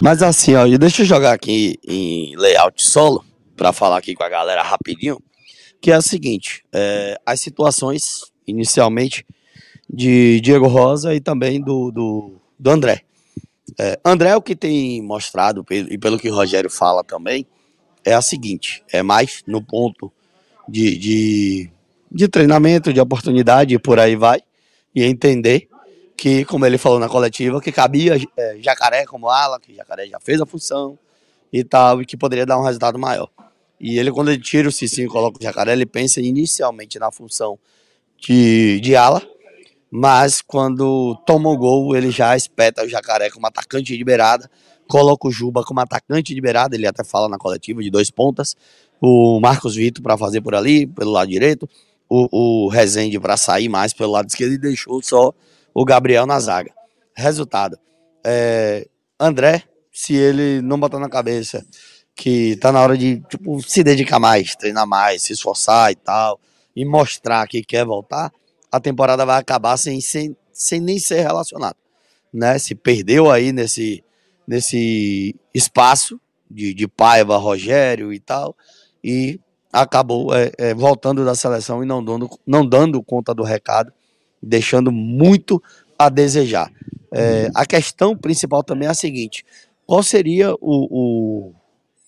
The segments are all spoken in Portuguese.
Mas assim, ó, deixa eu jogar aqui em layout solo para falar aqui com a galera rapidinho, que é o seguinte, é, as situações inicialmente de Diego Rosa e também do, do, do André. É, André, o que tem mostrado, e pelo que o Rogério fala também, é a seguinte, é mais no ponto de, de, de treinamento, de oportunidade, e por aí vai, e entender que, como ele falou na coletiva, que cabia é, Jacaré como ala, que Jacaré já fez a função e tal, e que poderia dar um resultado maior. E ele, quando ele tira o Cicinho e coloca o Jacaré, ele pensa inicialmente na função de, de ala, mas quando toma o gol, ele já espeta o Jacaré como atacante de beirada, coloca o Juba como atacante de beirada, ele até fala na coletiva de dois pontas, o Marcos Vitor para fazer por ali, pelo lado direito, o, o Rezende para sair mais pelo lado esquerdo e deixou só o Gabriel na zaga. Resultado: é, André, se ele não botar na cabeça que tá na hora de tipo, se dedicar mais, treinar mais, se esforçar e tal, e mostrar que quer voltar, a temporada vai acabar sem, sem, sem nem ser relacionado. Né? Se perdeu aí nesse, nesse espaço de, de Paiva, Rogério e tal, e acabou é, é, voltando da seleção e não dando, não dando conta do recado deixando muito a desejar. É, a questão principal também é a seguinte: qual seria o, o,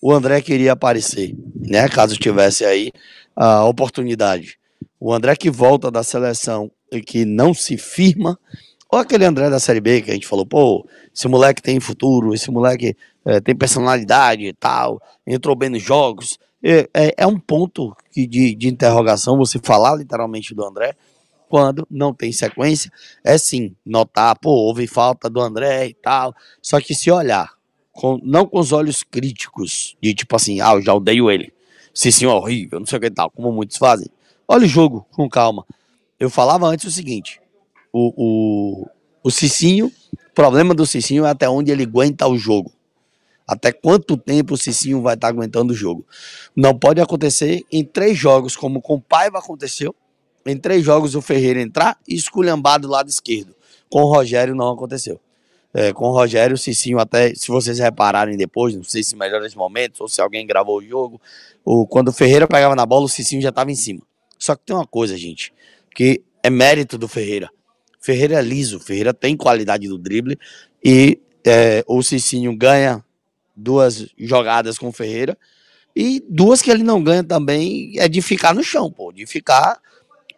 o André que iria aparecer, né? Caso tivesse aí a oportunidade. O André que volta da seleção e que não se firma, ou aquele André da Série B que a gente falou, pô, esse moleque tem futuro, esse moleque é, tem personalidade e tal, entrou bem nos jogos. É, é, é um ponto que de, de interrogação você falar literalmente do André quando não tem sequência, é sim notar, pô, houve falta do André e tal. Só que se olhar, com, não com os olhos críticos, de tipo assim, ah, eu já odeio ele, esse senhor é horrível, não sei o que e tal, como muitos fazem. Olha o jogo com calma. Eu falava antes o seguinte: o, o, o Cicinho, o problema do Cicinho é até onde ele aguenta o jogo. Até quanto tempo o Cicinho vai estar tá aguentando o jogo? Não pode acontecer em três jogos, como com o Paiva aconteceu, em três jogos o Ferreira entrar e esculhambar do lado esquerdo. Com o Rogério não aconteceu. É, com o Rogério, o Cicinho, até se vocês repararem depois, não sei se melhores momentos ou se alguém gravou o jogo, o, quando o Ferreira pegava na bola, o Cicinho já estava em cima. Só que tem uma coisa, gente, que é mérito do Ferreira. Ferreira é liso, Ferreira tem qualidade do drible e é, o Cicinho ganha duas jogadas com o Ferreira e duas que ele não ganha também é de ficar no chão, pô, de ficar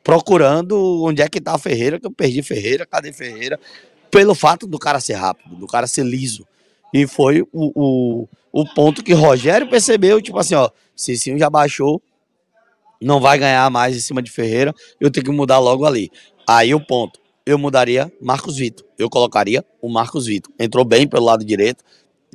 procurando onde é que tá Ferreira, que eu perdi Ferreira, cadê Ferreira? Pelo fato do cara ser rápido, do cara ser liso. E foi o, o, o ponto que Rogério percebeu, tipo assim, ó, Cicinho já baixou, não vai ganhar mais em cima de Ferreira, eu tenho que mudar logo ali. Aí o ponto, eu mudaria Marcos Vitor, eu colocaria o Marcos Vitor. Entrou bem pelo lado direito,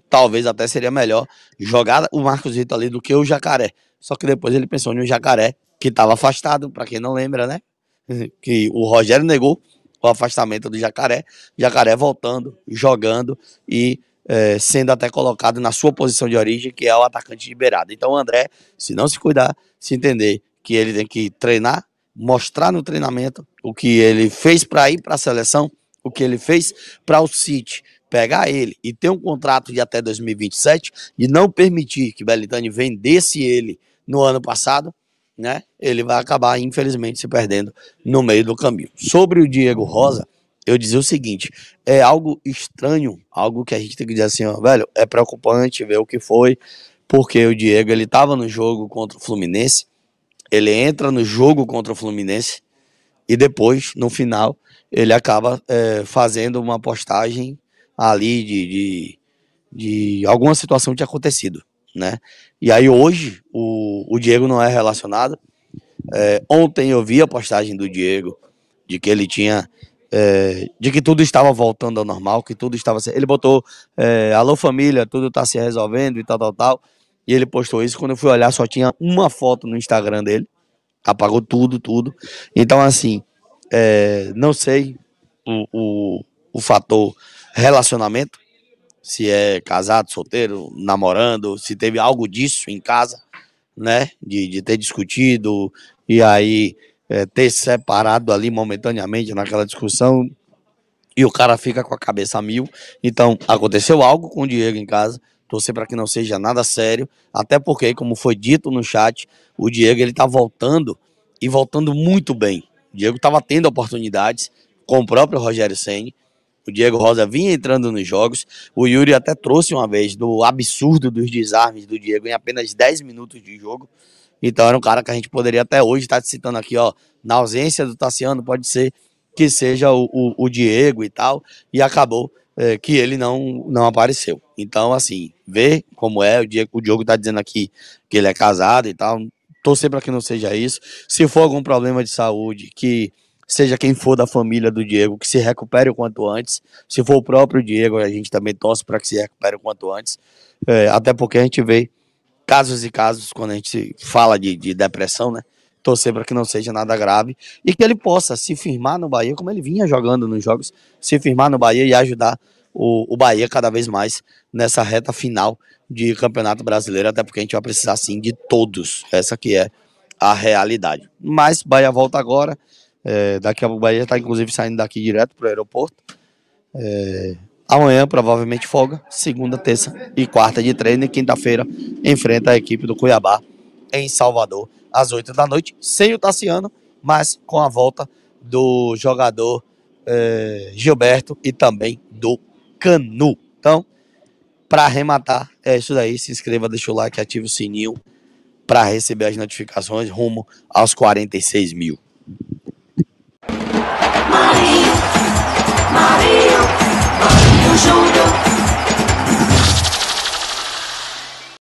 talvez até seria melhor jogar o Marcos Vitor ali do que o Jacaré. Só que depois ele pensou no Jacaré que estava afastado, para quem não lembra, né? Que o Rogério negou o afastamento do Jacaré, Jacaré voltando, jogando e é, sendo até colocado na sua posição de origem, que é o atacante de beirada. Então o André, se não se cuidar, se entender que ele tem que treinar, mostrar no treinamento o que ele fez para ir para a seleção, o que ele fez para o City, pegar ele e ter um contrato de até 2027 e não permitir que Belitani vendesse ele no ano passado, né? Ele vai acabar, infelizmente, se perdendo no meio do caminho. Sobre o Diego Rosa, eu dizia o seguinte: é algo estranho, algo que a gente tem que dizer assim, ó, velho, é preocupante ver o que foi, porque o Diego ele estava no jogo contra o Fluminense, ele entra no jogo contra o Fluminense e depois, no final, ele acaba é, fazendo uma postagem ali de, de, de alguma situação que tinha acontecido né? E aí hoje o, o Diego não é relacionado. É, ontem eu vi a postagem do Diego de que ele tinha. É, de que tudo estava voltando ao normal, que tudo estava. Ele botou é, alô família, tudo está se resolvendo e tal, tal, tal. E ele postou isso. Quando eu fui olhar, só tinha uma foto no Instagram dele. Apagou tudo, tudo. Então, assim, é, não sei o, o, o fator relacionamento, se é casado, solteiro, namorando, se teve algo disso em casa, né? De, de ter discutido e aí é, ter separado ali momentaneamente naquela discussão e o cara fica com a cabeça a mil. Então, aconteceu algo com o Diego em casa. Torcer para que não seja nada sério, até porque, como foi dito no chat, o Diego ele tá voltando e voltando muito bem. O Diego estava tendo oportunidades com o próprio Rogério Ceni o Diego Rosa vinha entrando nos jogos. O Yuri até trouxe uma vez do absurdo dos desarmes do Diego em apenas 10 minutos de jogo. Então era um cara que a gente poderia até hoje estar tá te citando aqui, ó. Na ausência do Tassiano, pode ser que seja o, o, o Diego e tal. E acabou é, que ele não, não apareceu. Então, assim, vê como é. O Diego, o Diogo tá dizendo aqui que ele é casado e tal. Torcer para que não seja isso. Se for algum problema de saúde, que seja quem for da família do Diego, que se recupere o quanto antes. Se for o próprio Diego, a gente também torce para que se recupere o quanto antes. É, até porque a gente vê casos e casos quando a gente fala de, de depressão, né? Torcer para que não seja nada grave e que ele possa se firmar no Bahia, como ele vinha jogando nos jogos, se firmar no Bahia e ajudar o, o Bahia cada vez mais nessa reta final de Campeonato Brasileiro, até porque a gente vai precisar sim de todos. Essa que é a realidade. Mas Bahia volta agora. É, daqui a pouco o Bahia está inclusive saindo daqui direto para o aeroporto. É, amanhã provavelmente folga, segunda, terça e quarta de treino e quinta-feira enfrenta a equipe do Cuiabá em Salvador às oito da noite, sem o Tassiano, mas com a volta do jogador é, Gilberto e também do Canu. Então, para arrematar, é isso daí. Se inscreva, deixa o like, ative o sininho para receber as notificações rumo aos 46 mil. Mario, Mario, Mario Júnior.